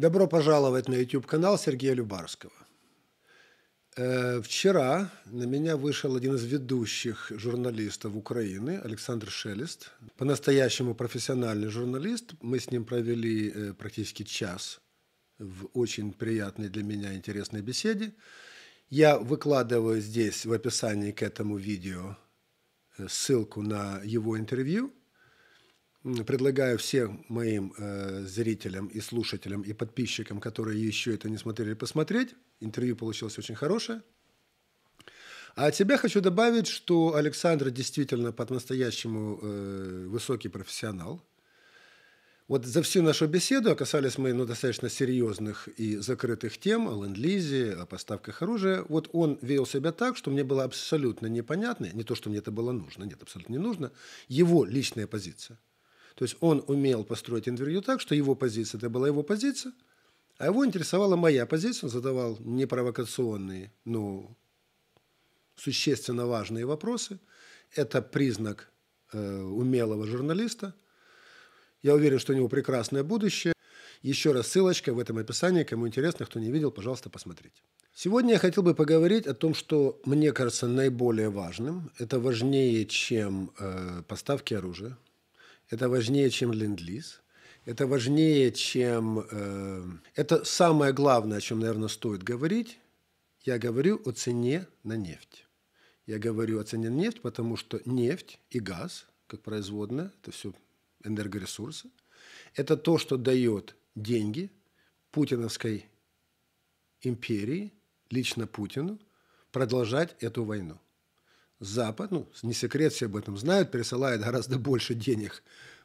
Добро пожаловать на YouTube-канал Сергея Любарского. Э, вчера на меня вышел один из ведущих журналистов Украины, Александр Шелест. По-настоящему профессиональный журналист. Мы с ним провели э, практически час в очень приятной для меня интересной беседе. Я выкладываю здесь в описании к этому видео э, ссылку на его интервью – предлагаю всем моим э, зрителям и слушателям и подписчикам, которые еще это не смотрели, посмотреть. Интервью получилось очень хорошее. А от себя хочу добавить, что Александр действительно по-настоящему э, высокий профессионал. Вот за всю нашу беседу касались мы ну, достаточно серьезных и закрытых тем о ленд-лизе, о поставках оружия. Вот он вел себя так, что мне было абсолютно непонятно, не то, что мне это было нужно, нет, абсолютно не нужно, его личная позиция – то есть он умел построить интервью так, что его позиция, это была его позиция, а его интересовала моя позиция, он задавал непровокационные, но ну, существенно важные вопросы. Это признак э, умелого журналиста. Я уверен, что у него прекрасное будущее. Еще раз ссылочка в этом описании. Кому интересно, кто не видел, пожалуйста, посмотрите. Сегодня я хотел бы поговорить о том, что мне кажется наиболее важным. Это важнее, чем э, поставки оружия. Это важнее, чем ленд-лиз. Это важнее, чем... Э, это самое главное, о чем, наверное, стоит говорить. Я говорю о цене на нефть. Я говорю о цене на нефть, потому что нефть и газ, как производная, это все энергоресурсы, это то, что дает деньги путиновской империи, лично Путину, продолжать эту войну. Запад, ну, не секрет, все об этом знают, пересылает гораздо больше денег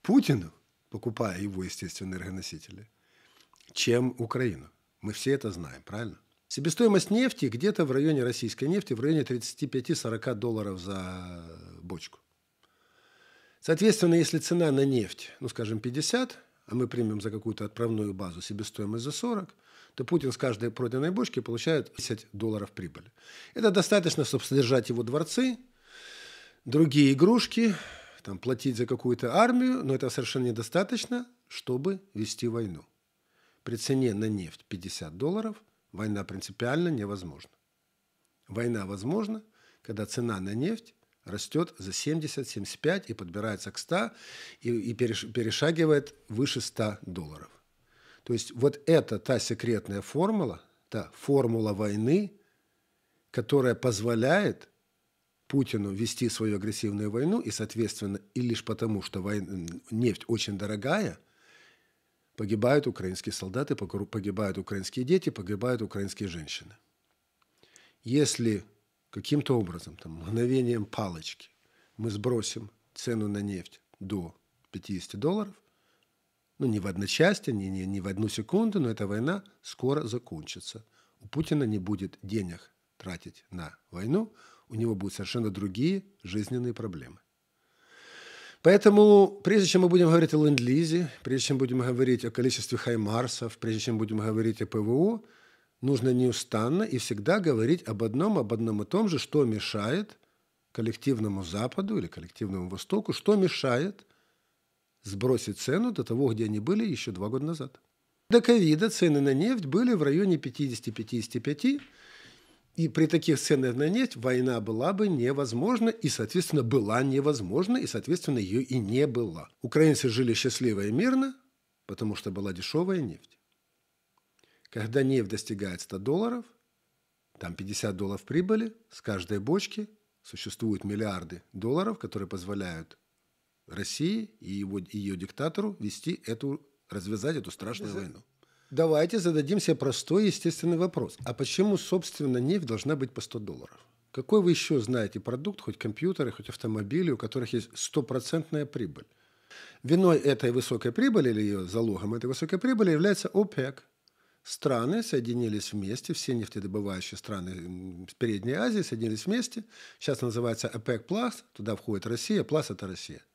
Путину, покупая его, естественно, энергоносители, чем Украину. Мы все это знаем, правильно? Себестоимость нефти где-то в районе российской нефти, в районе 35-40 долларов за бочку. Соответственно, если цена на нефть, ну, скажем, 50, а мы примем за какую-то отправную базу себестоимость за 40, то Путин с каждой проданной бочки получает 10 долларов прибыли. Это достаточно, чтобы содержать его дворцы, другие игрушки, там, платить за какую-то армию, но это совершенно недостаточно, чтобы вести войну. При цене на нефть 50 долларов война принципиально невозможна. Война возможна, когда цена на нефть растет за 70-75 и подбирается к 100 и, и перешагивает выше 100 долларов. То есть вот это та секретная формула, та формула войны, которая позволяет Путину вести свою агрессивную войну, и, соответственно, и лишь потому, что война, нефть очень дорогая, погибают украинские солдаты, погибают украинские дети, погибают украинские женщины. Если каким-то образом, там, мгновением палочки, мы сбросим цену на нефть до 50 долларов, ну, не в одночасье, не, не, не в одну секунду, но эта война скоро закончится. У Путина не будет денег тратить на войну, у него будут совершенно другие жизненные проблемы. Поэтому, прежде чем мы будем говорить о ленд-лизе, прежде чем будем говорить о количестве хаймарсов, прежде чем будем говорить о ПВО, нужно неустанно и всегда говорить об одном, об одном и том же, что мешает коллективному Западу или коллективному Востоку, что мешает – сбросить цену до того, где они были еще два года назад. До ковида цены на нефть были в районе 50-55, и при таких ценах на нефть война была бы невозможна, и, соответственно, была невозможна, и, соответственно, ее и не было. Украинцы жили счастливо и мирно, потому что была дешевая нефть. Когда нефть достигает 100 долларов, там 50 долларов прибыли, с каждой бочки существуют миллиарды долларов, которые позволяют России и его, ее диктатору вести эту, развязать эту страшную За... войну. Давайте зададим себе простой естественный вопрос. А почему, собственно, нефть должна быть по 100 долларов? Какой вы еще знаете продукт, хоть компьютеры, хоть автомобили, у которых есть стопроцентная прибыль? Виной этой высокой прибыли или ее залогом этой высокой прибыли является ОПЕК. Страны соединились вместе, все нефтедобывающие страны Передней Азии соединились вместе. Сейчас называется ОПЕК Плас, туда входит Россия, Плас – это Россия –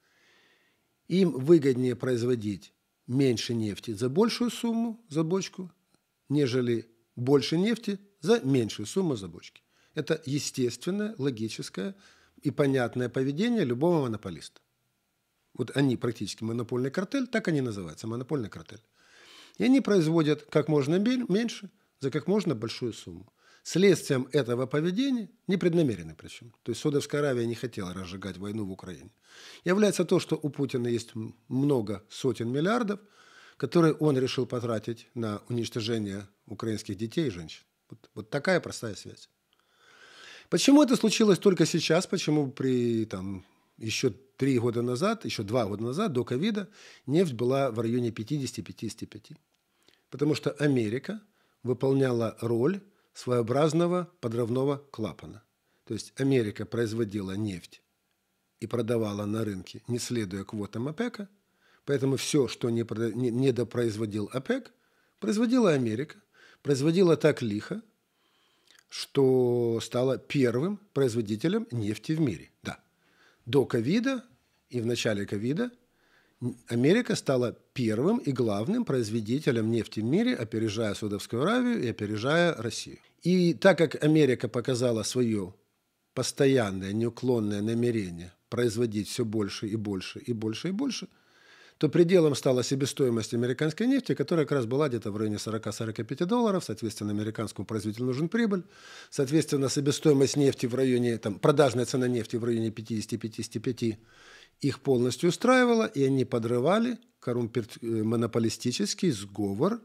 им выгоднее производить меньше нефти за большую сумму за бочку, нежели больше нефти за меньшую сумму за бочки. Это естественное, логическое и понятное поведение любого монополиста. Вот они практически монопольный картель, так они называются, монопольный картель. И они производят как можно меньше за как можно большую сумму. Следствием этого поведения, непреднамеренно причем, то есть Саудовская Аравия не хотела разжигать войну в Украине, является то, что у Путина есть много сотен миллиардов, которые он решил потратить на уничтожение украинских детей и женщин. Вот, вот такая простая связь. Почему это случилось только сейчас? Почему при там, еще три года назад, еще два года назад, до ковида, нефть была в районе 50-55? Потому что Америка выполняла роль своеобразного подрывного клапана. То есть Америка производила нефть и продавала на рынке, не следуя квотам ОПЕКа, поэтому все, что не недопроизводил ОПЕК, производила Америка, производила так лихо, что стала первым производителем нефти в мире. Да. До ковида и в начале ковида – Америка стала первым и главным производителем нефти в мире, опережая Саудовскую Аравию и опережая Россию. И так как Америка показала свое постоянное, неуклонное намерение производить все больше и больше и больше и больше, то пределом стала себестоимость американской нефти, которая как раз была где-то в районе 40-45 долларов, соответственно, американскому производителю нужен прибыль, соответственно, себестоимость нефти в районе, там, продажная цена нефти в районе 50-55 их полностью устраивало, и они подрывали э, монополистический сговор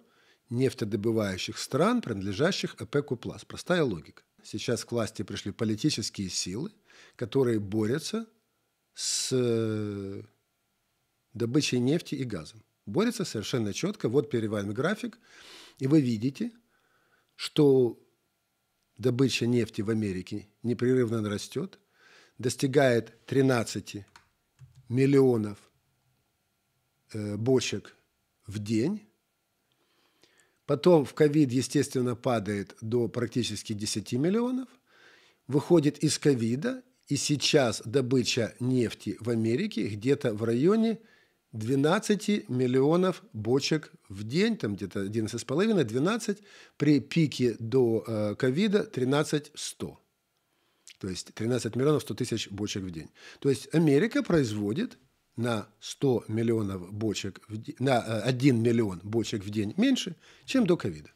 нефтедобывающих стран, принадлежащих ОПЕКу+. Простая логика. Сейчас к власти пришли политические силы, которые борются с э, добычей нефти и газом. Борются совершенно четко. Вот перед вами график. И вы видите, что добыча нефти в Америке непрерывно растет, достигает 13 миллионов э, бочек в день. Потом в ковид, естественно, падает до практически 10 миллионов. Выходит из ковида, и сейчас добыча нефти в Америке где-то в районе 12 миллионов бочек в день, там где-то 11,5-12, при пике до э, ковида 13 100. То есть 13 миллионов 100 тысяч бочек в день. То есть Америка производит на 100 миллионов бочек, в день, на 1 э, миллион бочек в день меньше, чем до ковида.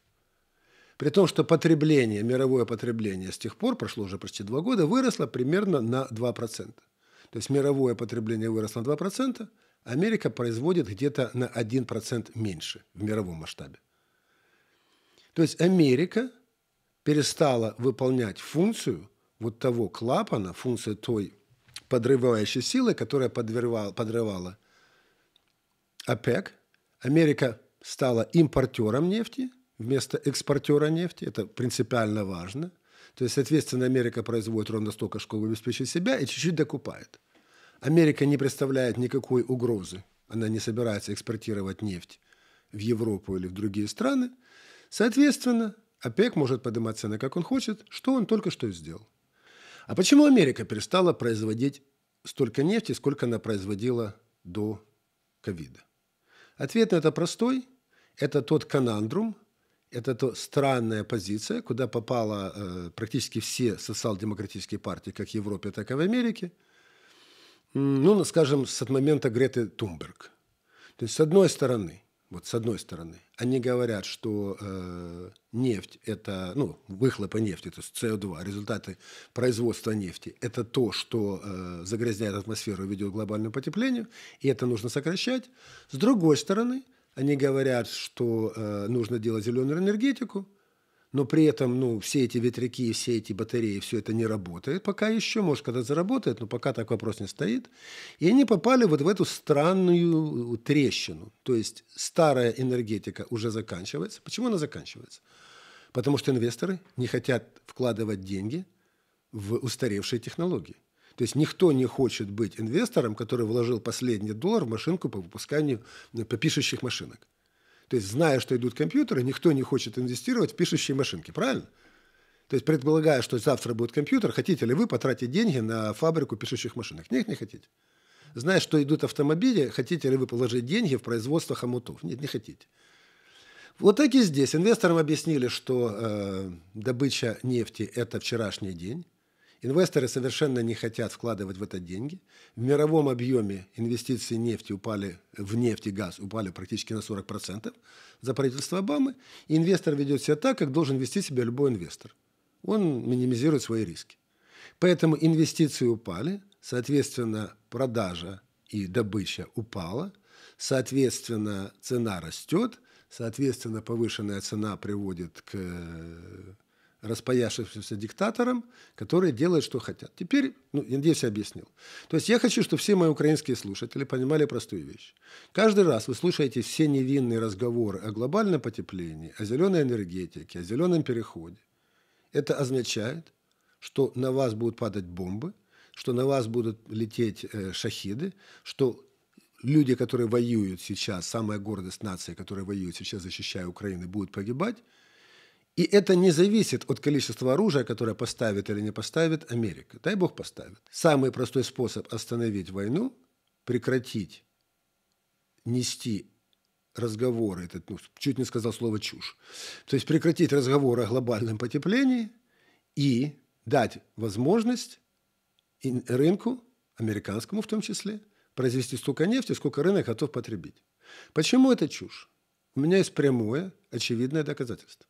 При том, что потребление, мировое потребление с тех пор, прошло уже почти 2 года, выросло примерно на 2%. То есть мировое потребление выросло на 2%, Америка производит где-то на 1% меньше в мировом масштабе. То есть Америка перестала выполнять функцию вот того клапана, функция той подрывающей силы, которая подрывала, подрывала ОПЕК. Америка стала импортером нефти вместо экспортера нефти. Это принципиально важно. То есть, соответственно, Америка производит ровно столько, чтобы обеспечить себя, и чуть-чуть докупает. Америка не представляет никакой угрозы. Она не собирается экспортировать нефть в Европу или в другие страны. Соответственно, ОПЕК может поднимать цены, как он хочет, что он только что сделал. А почему Америка перестала производить столько нефти, сколько она производила до ковида? Ответ на это простой. Это тот канандрум, это то странная позиция, куда попала э, практически все социал-демократические партии, как в Европе, так и в Америке. Ну, скажем, с момента Греты Тумберг. То есть, с одной стороны – вот с одной стороны. Они говорят, что э, нефть – это, ну, выхлопы нефти, то есть СО2, результаты производства нефти – это то, что э, загрязняет атмосферу и ведет к глобальному потеплению, и это нужно сокращать. С другой стороны, они говорят, что э, нужно делать зеленую энергетику – но при этом, ну, все эти ветряки, и все эти батареи, все это не работает. Пока еще, может, когда заработает, но пока так вопрос не стоит. И они попали вот в эту странную э, трещину. То есть старая энергетика уже заканчивается. Почему она заканчивается? Потому что инвесторы не хотят вкладывать деньги в устаревшие технологии. То есть никто не хочет быть инвестором, который вложил последний доллар в машинку по выпусканию э, пишущих машинок. То есть, зная, что идут компьютеры, никто не хочет инвестировать в пишущие машинки, правильно? То есть, предполагая, что завтра будет компьютер, хотите ли вы потратить деньги на фабрику пишущих машинок? Нет, не хотите. Зная, что идут автомобили, хотите ли вы положить деньги в производство хомутов? Нет, не хотите. Вот так и здесь. Инвесторам объяснили, что э, добыча нефти – это вчерашний день. Инвесторы совершенно не хотят вкладывать в это деньги. В мировом объеме инвестиции нефти упали, в нефть и газ упали практически на 40% за правительство Обамы. И инвестор ведет себя так, как должен вести себя любой инвестор. Он минимизирует свои риски. Поэтому инвестиции упали, соответственно, продажа и добыча упала, соответственно, цена растет, соответственно, повышенная цена приводит к распояшившимся диктатором, которые делают, что хотят. Теперь, ну, я надеюсь, я объяснил. То есть я хочу, чтобы все мои украинские слушатели понимали простую вещь. Каждый раз вы слушаете все невинные разговоры о глобальном потеплении, о зеленой энергетике, о зеленом переходе. Это означает, что на вас будут падать бомбы, что на вас будут лететь э, шахиды, что люди, которые воюют сейчас, самая гордость нации, которые воюют сейчас, защищая Украину, будут погибать – и это не зависит от количества оружия, которое поставит или не поставит Америка. Дай бог поставит. Самый простой способ остановить войну – прекратить нести разговоры, этот, ну, чуть не сказал слово «чушь». То есть прекратить разговоры о глобальном потеплении и дать возможность рынку, американскому в том числе, произвести столько нефти, сколько рынок готов потребить. Почему это чушь? У меня есть прямое, очевидное доказательство.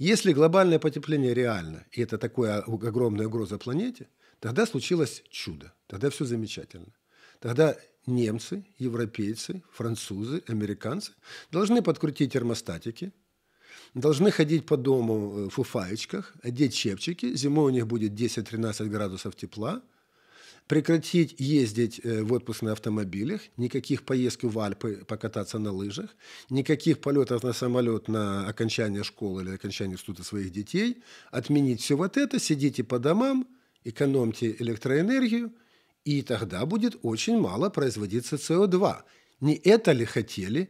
Если глобальное потепление реально, и это такая огромная угроза планете, тогда случилось чудо, тогда все замечательно. Тогда немцы, европейцы, французы, американцы должны подкрутить термостатики, должны ходить по дому э, в фуфаечках, одеть чепчики, зимой у них будет 10-13 градусов тепла – прекратить ездить э, в отпуск на автомобилях, никаких поездок в Альпы покататься на лыжах, никаких полетов на самолет на окончание школы или окончание института своих детей, отменить все вот это, сидите по домам, экономьте электроэнергию, и тогда будет очень мало производиться СО2. Не это ли хотели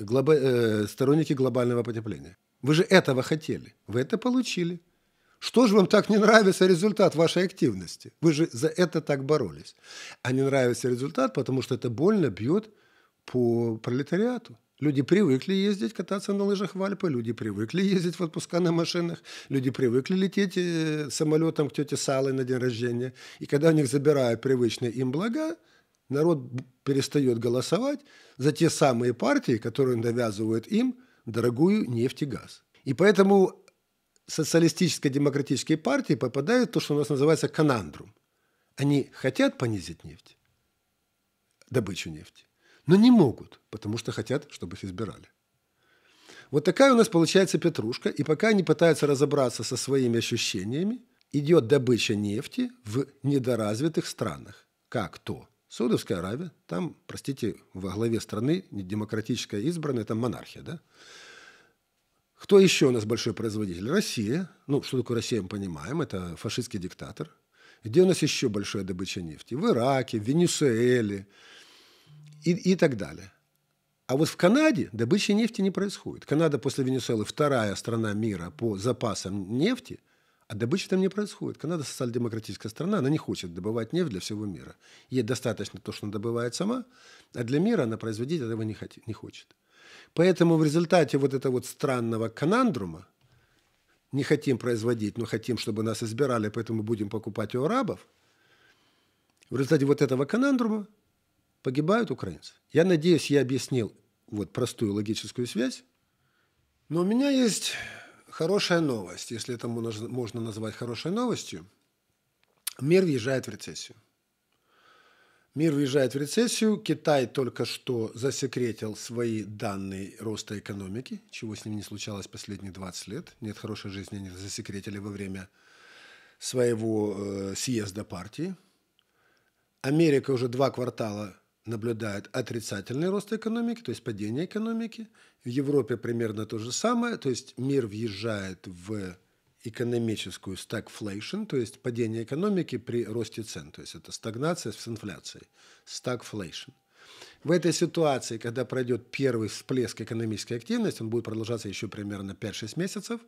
глоба- э, сторонники глобального потепления? Вы же этого хотели, вы это получили. Что же вам так не нравится результат вашей активности? Вы же за это так боролись. А не нравится результат, потому что это больно бьет по пролетариату. Люди привыкли ездить, кататься на лыжах в Альпы, люди привыкли ездить в отпуска на машинах, люди привыкли лететь э, самолетом к тете Салой на день рождения. И когда у них забирают привычные им блага, народ перестает голосовать за те самые партии, которые навязывают им дорогую нефть и газ. И поэтому социалистической демократической партии попадают в то, что у нас называется канандрум. Они хотят понизить нефть, добычу нефти, но не могут, потому что хотят, чтобы их избирали. Вот такая у нас получается петрушка, и пока они пытаются разобраться со своими ощущениями, идет добыча нефти в недоразвитых странах. Как то? Саудовская Аравия, там, простите, во главе страны не демократическая избранная, там монархия, да? Кто еще у нас большой производитель? Россия. Ну, что такое Россия, мы понимаем, это фашистский диктатор. Где у нас еще большая добыча нефти? В Ираке, в Венесуэле и, и так далее. А вот в Канаде добычи нефти не происходит. Канада после Венесуэлы вторая страна мира по запасам нефти, а добычи там не происходит. Канада социал-демократическая страна, она не хочет добывать нефть для всего мира. Ей достаточно то, что она добывает сама, а для мира она производить этого не, не хочет. Поэтому в результате вот этого вот странного канандрума, не хотим производить, но хотим, чтобы нас избирали, поэтому будем покупать у арабов, в результате вот этого канандрума погибают украинцы. Я надеюсь, я объяснил вот простую логическую связь, но у меня есть хорошая новость, если это можно назвать хорошей новостью. Мир въезжает в рецессию. Мир въезжает в рецессию, Китай только что засекретил свои данные роста экономики, чего с ним не случалось последние 20 лет. Нет хорошей жизни, они засекретили во время своего э, съезда партии. Америка уже два квартала наблюдает отрицательный рост экономики, то есть падение экономики. В Европе примерно то же самое, то есть мир въезжает в экономическую stagflation, то есть падение экономики при росте цен, то есть это стагнация с инфляцией, stagflation. В этой ситуации, когда пройдет первый всплеск экономической активности, он будет продолжаться еще примерно 5-6 месяцев,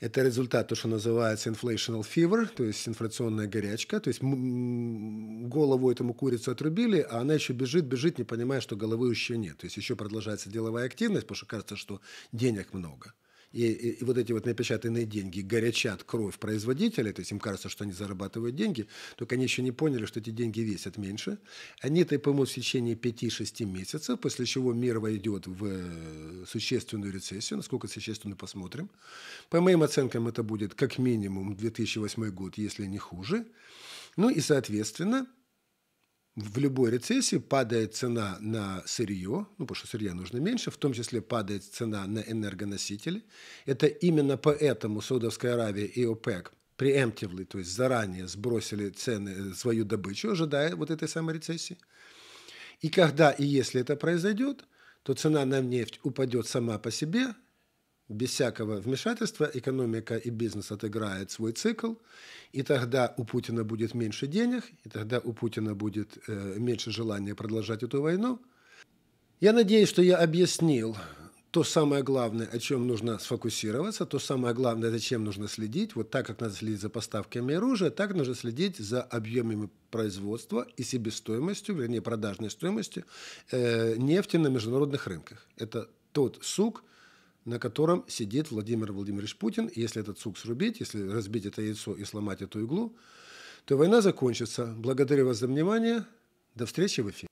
это результат, то, что называется inflational fever, то есть инфляционная горячка. То есть голову этому курицу отрубили, а она еще бежит, бежит, не понимая, что головы еще нет. То есть еще продолжается деловая активность, потому что кажется, что денег много и, и, и вот эти вот напечатанные деньги горячат кровь производителя, то есть им кажется, что они зарабатывают деньги, только они еще не поняли, что эти деньги весят меньше. Они это поймут в течение 5-6 месяцев, после чего мир войдет в э, существенную рецессию, насколько существенную посмотрим. По моим оценкам, это будет как минимум 2008 год, если не хуже. Ну и, соответственно, в любой рецессии падает цена на сырье, ну, потому что сырья нужно меньше, в том числе падает цена на энергоносители. Это именно поэтому Саудовская Аравия и ОПЕК преемптивли, то есть заранее сбросили цены, э, свою добычу, ожидая вот этой самой рецессии. И когда и если это произойдет, то цена на нефть упадет сама по себе, без всякого вмешательства экономика и бизнес отыграет свой цикл, и тогда у Путина будет меньше денег, и тогда у Путина будет э, меньше желания продолжать эту войну. Я надеюсь, что я объяснил то самое главное, о чем нужно сфокусироваться, то самое главное, за чем нужно следить. Вот так, как надо следить за поставками оружия, так нужно следить за объемами производства и себестоимостью, вернее, продажной стоимостью э, нефти на международных рынках. Это тот сук, на котором сидит Владимир Владимирович Путин. И если этот сук срубить, если разбить это яйцо и сломать эту иглу, то война закончится. Благодарю вас за внимание. До встречи в эфире.